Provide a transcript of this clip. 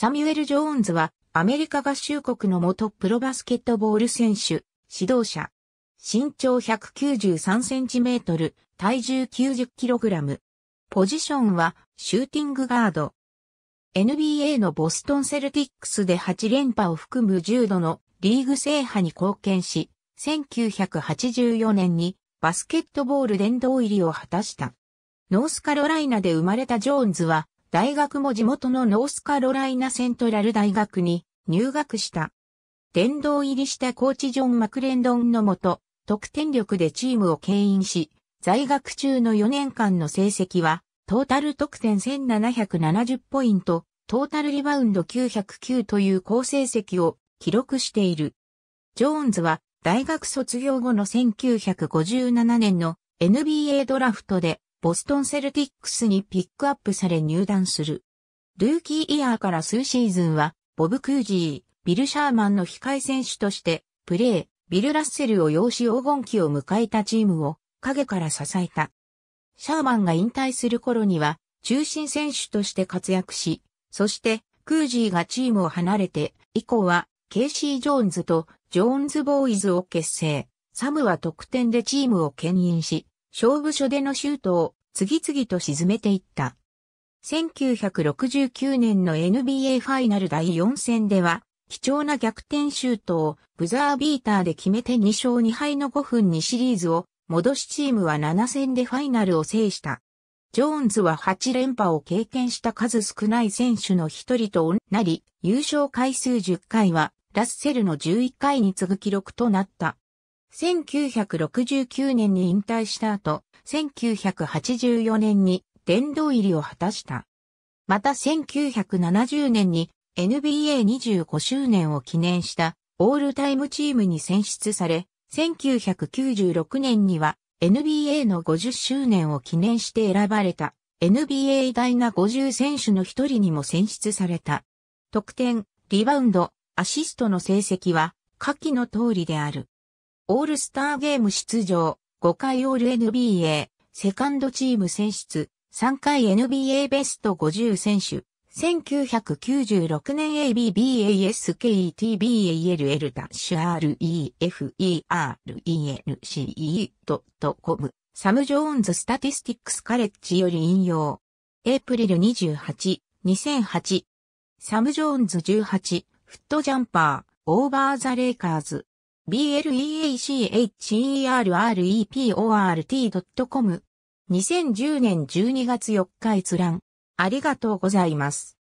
サミュエル・ジョーンズは、アメリカ合衆国の元プロバスケットボール選手、指導者。身長193センチメートル、体重90キログラム。ポジションは、シューティングガード。NBA のボストンセルティックスで8連覇を含む重度のリーグ制覇に貢献し、1984年にバスケットボール殿堂入りを果たした。ノースカロライナで生まれたジョーンズは大学も地元のノースカロライナセントラル大学に入学した。殿堂入りしたコーチジョン・マクレンドンのもと、得点力でチームを牽引し、在学中の4年間の成績は、トータル得点1770ポイント、トータルリバウンド909という高成績を記録している。ジョーンズは大学卒業後の1957年の NBA ドラフトでボストンセルティックスにピックアップされ入団する。ルーキーイヤーから数シーズンは、ボブ・クージー、ビル・シャーマンの控え選手として、プレー、ビル・ラッセルを養子黄金期を迎えたチームを影から支えた。シャーマンが引退する頃には、中心選手として活躍し、そして、クージーがチームを離れて、以降は、ケイシー・ジョーンズとジョーンズ・ボーイズを結成。サムは得点でチームを牽引し、勝負所でのシュートを次々と沈めていった。1969年の NBA ファイナル第4戦では、貴重な逆転シュートをブザービーターで決めて2勝2敗の5分にシリーズを戻しチームは7戦でファイナルを制した。ジョーンズは8連覇を経験した数少ない選手の一人となり、優勝回数10回はラッセルの11回に次ぐ記録となった。1969年に引退した後、1984年に殿堂入りを果たした。また1970年に NBA25 周年を記念したオールタイムチームに選出され、1996年には NBA の50周年を記念して選ばれた NBA 大な50選手の一人にも選出された。得点、リバウンド、アシストの成績は下記の通りである。オールスターゲーム出場、5回オール NBA、セカンドチーム選出、3回 NBA ベスト50選手、1996年 ABBASKETBALL ダッシュ REFERENCE.com サム・ジョーンズ・スタティスティックス・カレッジより引用。エイプリル28、2008。サム・ジョーンズ18、フットジャンパー、オーバー・ザ・レイカーズ。bleacherreport.com2010 年12月4日閲覧。ありがとうございます。